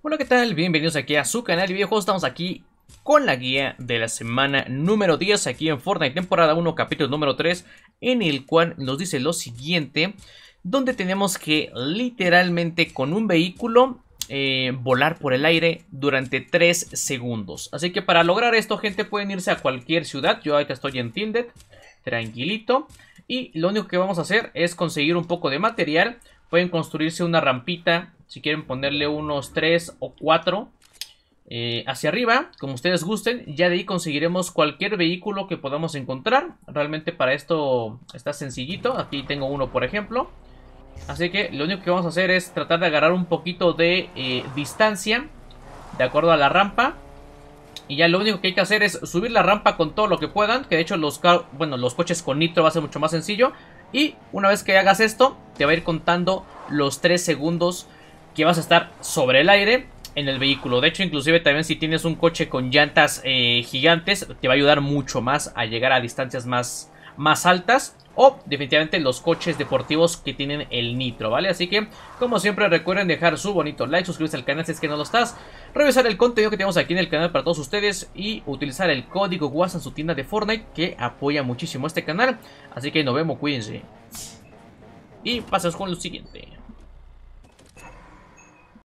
Hola, ¿qué tal? Bienvenidos aquí a su canal y videojuegos. Estamos aquí con la guía de la semana número 10 aquí en Fortnite, temporada 1, capítulo número 3, en el cual nos dice lo siguiente, donde tenemos que literalmente con un vehículo eh, volar por el aire durante 3 segundos. Así que para lograr esto, gente, pueden irse a cualquier ciudad. Yo ahorita estoy en Tilted, tranquilito. Y lo único que vamos a hacer es conseguir un poco de material Pueden construirse una rampita, si quieren ponerle unos 3 o 4 eh, hacia arriba, como ustedes gusten. Ya de ahí conseguiremos cualquier vehículo que podamos encontrar. Realmente para esto está sencillito. Aquí tengo uno, por ejemplo. Así que lo único que vamos a hacer es tratar de agarrar un poquito de eh, distancia de acuerdo a la rampa. Y ya lo único que hay que hacer es subir la rampa con todo lo que puedan. Que de hecho los, bueno, los coches con nitro va a ser mucho más sencillo. Y una vez que hagas esto, te va a ir contando los 3 segundos que vas a estar sobre el aire en el vehículo. De hecho, inclusive también si tienes un coche con llantas eh, gigantes, te va a ayudar mucho más a llegar a distancias más, más altas o definitivamente los coches deportivos que tienen el nitro, ¿vale? Así que, como siempre, recuerden dejar su bonito like, suscribirse al canal si es que no lo estás, revisar el contenido que tenemos aquí en el canal para todos ustedes y utilizar el código WhatsApp en su tienda de Fortnite que apoya muchísimo este canal. Así que nos vemos, cuídense. Y pasamos con lo siguiente.